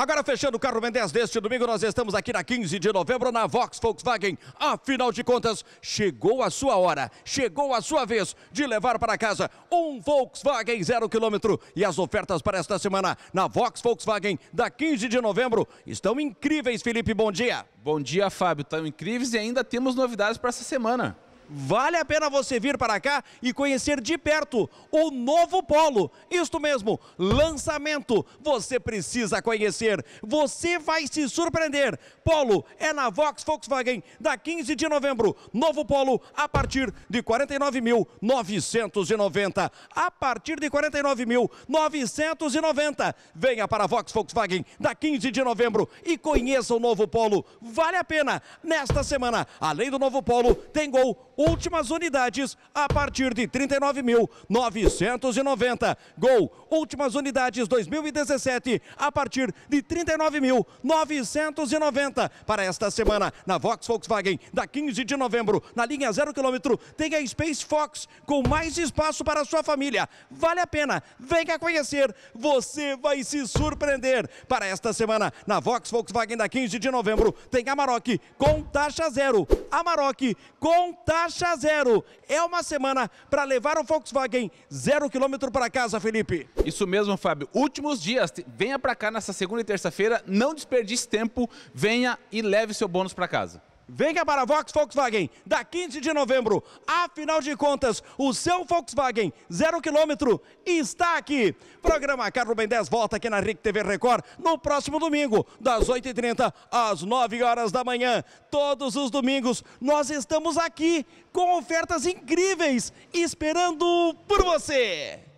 Agora fechando o carro Mendes deste domingo, nós estamos aqui na 15 de novembro na Vox Volkswagen. Afinal de contas, chegou a sua hora, chegou a sua vez de levar para casa um Volkswagen zero quilômetro. E as ofertas para esta semana na Vox Volkswagen da 15 de novembro estão incríveis, Felipe. Bom dia. Bom dia, Fábio. Estão incríveis e ainda temos novidades para essa semana. Vale a pena você vir para cá e conhecer de perto o novo polo. Isto mesmo, lançamento. Você precisa conhecer. Você vai se surpreender. Polo é na Vox Volkswagen, da 15 de novembro. Novo polo a partir de 49.990. A partir de 49.990. Venha para a Vox Volkswagen, da 15 de novembro e conheça o novo polo. Vale a pena. Nesta semana, além do novo polo, tem gol Últimas unidades a partir de 39.990. Gol. Últimas unidades 2017 a partir de 39.990 para esta semana na Vox Volkswagen da 15 de novembro na linha 0 quilômetro tem a Space Fox com mais espaço para sua família. Vale a pena. Venha conhecer. Você vai se surpreender. Para esta semana na Vox Volkswagen da 15 de novembro tem Amarok com taxa zero. Amarok com taxa taxa zero. É uma semana para levar o Volkswagen zero quilômetro para casa, Felipe. Isso mesmo, Fábio. Últimos dias, venha para cá nessa segunda e terça-feira, não desperdice tempo, venha e leve seu bônus para casa. Venha para a Vox Volkswagen, da 15 de novembro. Afinal de contas, o seu Volkswagen, zero quilômetro, está aqui. Programa Carro Bem 10 volta aqui na RIC TV Record no próximo domingo, das 8h30 às 9 horas da manhã. Todos os domingos, nós estamos aqui com ofertas incríveis, esperando por você.